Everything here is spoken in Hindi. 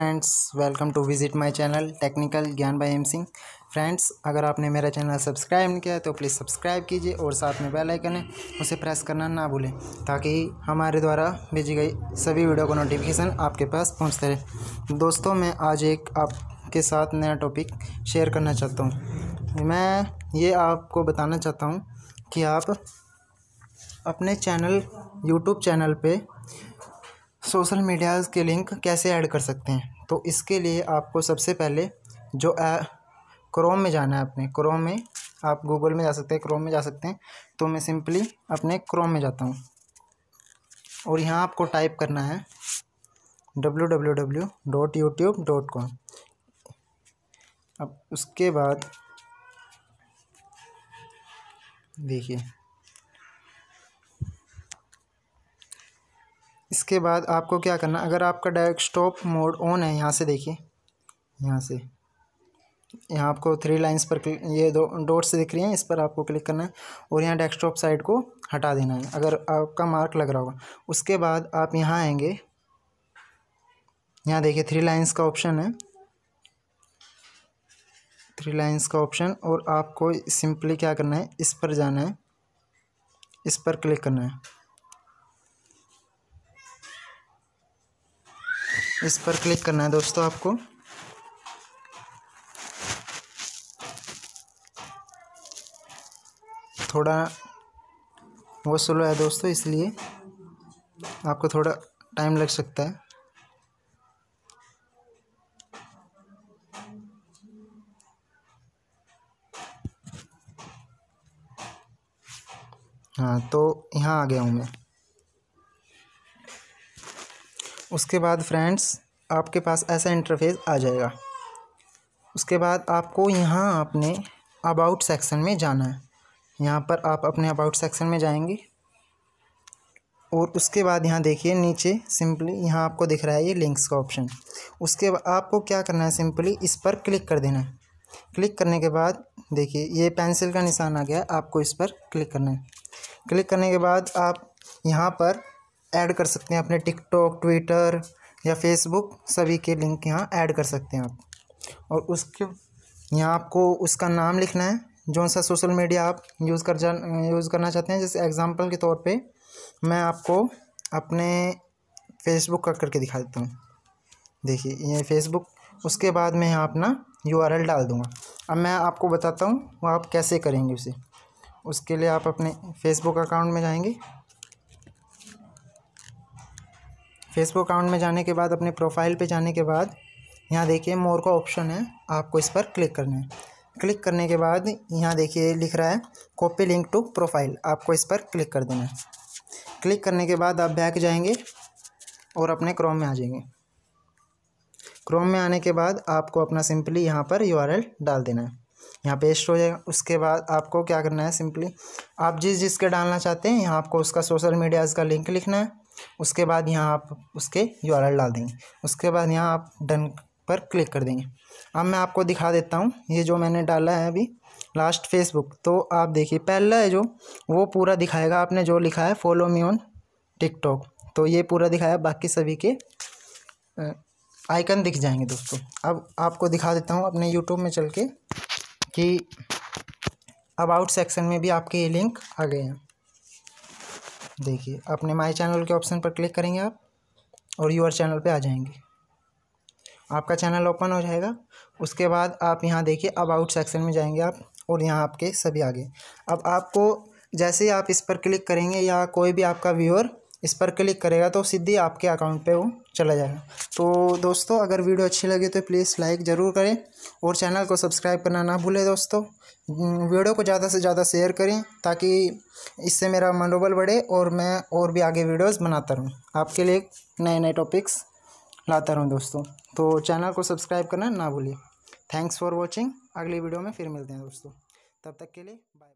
friends welcome to visit my channel technical Gyan by M Singh friends अगर आपने मेरा चैनल सब्सक्राइब नहीं किया है तो प्लीज़ सब्सक्राइब कीजिए और साथ में बेल आइकन है उसे प्रेस करना ना भूलें ताकि हमारे द्वारा भेजी गई सभी वीडियो का नोटिफिकेशन आपके पास पहुंचते रहे दोस्तों मैं आज एक आपके साथ नया टॉपिक शेयर करना चाहता हूँ मैं ये आपको बताना चाहता हूँ कि आप अपने चैनल यूट्यूब चैनल पर सोशल मीडियाज़ के लिंक कैसे ऐड कर सकते हैं तो इसके लिए आपको सबसे पहले जो क्रोम में जाना है अपने क्रोम में आप गूगल में जा सकते हैं क्रोम में जा सकते हैं तो मैं सिंपली अपने क्रोम में जाता हूँ और यहाँ आपको टाइप करना है W W W dot YouTube dot com अब उसके बाद देखिए इसके बाद आपको क्या करना अगर आपका डेस्कटॉप मोड ऑन है यहाँ से देखिए यहाँ से यहाँ आपको थ्री लाइंस पर क्लिक ये दो डोट्स दिख रही हैं इस पर आपको क्लिक करना है और यहाँ डेस्कटॉप साइड को हटा देना है अगर आपका मार्क लग रहा होगा उसके बाद आप यहाँ आएंगे यहाँ देखिए थ्री लाइंस का ऑप्शन है थ्री लाइंस का ऑप्शन और आपको सिंपली क्या करना है इस पर जाना है इस पर क्लिक करना है इस पर क्लिक करना है दोस्तों आपको थोड़ा वो स्लो है दोस्तों इसलिए आपको थोड़ा टाइम लग सकता है हाँ तो यहाँ आ गया हूँ मैं उसके बाद फ्रेंड्स आपके पास ऐसा इंटरफेस आ जाएगा उसके बाद आपको यहाँ आपने अबाउट सेक्शन में जाना है यहाँ पर आप अपने अबाउट सेक्शन में जाएंगे और उसके बाद यहाँ देखिए नीचे सिंपली यहाँ आपको दिख रहा है ये लिंक्स का ऑप्शन उसके बाद आपको क्या करना है सिंपली इस पर क्लिक कर देना है क्लिक करने के बाद देखिए ये पेंसिल का निशान आ गया है आपको इस पर क्लिक करना है क्लिक करने के बाद आप यहाँ पर ऐड कर सकते हैं अपने टिकटॉक ट्विटर या फेसबुक सभी के लिंक यहाँ ऐड कर सकते हैं आप और उसके यहाँ आपको उसका नाम लिखना है जो सा सोशल मीडिया आप यूज़ कर जा यूज़ करना चाहते हैं जैसे एग्ज़ाम्पल के तौर पे मैं आपको अपने फेसबुक का करके दिखा देता हूँ देखिए ये फेसबुक उसके बाद मैं यहाँ अपना यू डाल दूँगा अब मैं आपको बताता हूँ वो आप कैसे करेंगे उसे उसके लिए आप अपने फेसबुक अकाउंट में जाएंगे फेसबुक अकाउंट में जाने के बाद अपने प्रोफाइल पे जाने के बाद यहाँ देखिए मोर का ऑप्शन है आपको इस पर क्लिक करना है क्लिक करने के बाद यहाँ देखिए लिख रहा है कॉपी लिंक टू प्रोफाइल आपको इस पर क्लिक कर देना है क्लिक करने के बाद आप बैक जाएंगे और अपने क्रोम में आ जाएंगे क्रोम में आने के बाद आपको अपना सिंपली यहाँ पर यू डाल देना है यहाँ पेस्ट हो जाएगा उसके बाद आपको क्या करना है सिंपली आप जिस जिसके डालना चाहते हैं यहाँ आपको उसका सोशल मीडियाज़ का लिंक लिखना है उसके बाद यहाँ आप उसके यू आर एल डाल देंगे उसके बाद यहाँ आप डन पर क्लिक कर देंगे अब मैं आपको दिखा देता हूँ ये जो मैंने डाला है अभी लास्ट फेसबुक तो आप देखिए पहला है जो वो पूरा दिखाएगा आपने जो लिखा है फॉलो मी ऑन टिकटॉक तो ये पूरा दिखाया बाकी सभी के आइकन दिख जाएंगे दोस्तों अब आपको दिखा देता हूँ अपने यूट्यूब में चल के कि अबाउट सेक्शन में भी आपके ये लिंक आ गए हैं देखिए अपने माय चैनल के ऑप्शन पर क्लिक करेंगे आप और यूर चैनल पे आ जाएंगे आपका चैनल ओपन हो जाएगा उसके बाद आप यहाँ देखिए अबाउट सेक्शन में जाएंगे आप और यहाँ आपके सभी आगे अब आपको जैसे ही आप इस पर क्लिक करेंगे या कोई भी आपका व्यूअर इस पर क्लिक करेगा तो सीधे आपके अकाउंट पे वो चला जाएगा तो दोस्तों अगर वीडियो अच्छी लगी तो प्लीज़ लाइक ज़रूर करें और चैनल को सब्सक्राइब करना ना भूलें दोस्तों हम्म, वीडियो को ज़्यादा से ज़्यादा शेयर करें ताकि इससे मेरा मनोबल बढ़े और मैं और भी आगे वीडियोस बनाता रहूँ आपके लिए नए नए टॉपिक्स लाता रहूँ दोस्तों तो चैनल को सब्सक्राइब करना ना भूलिए थैंक्स फॉर वॉचिंग अगली वीडियो में फिर मिलते हैं दोस्तों तब तक के लिए बाय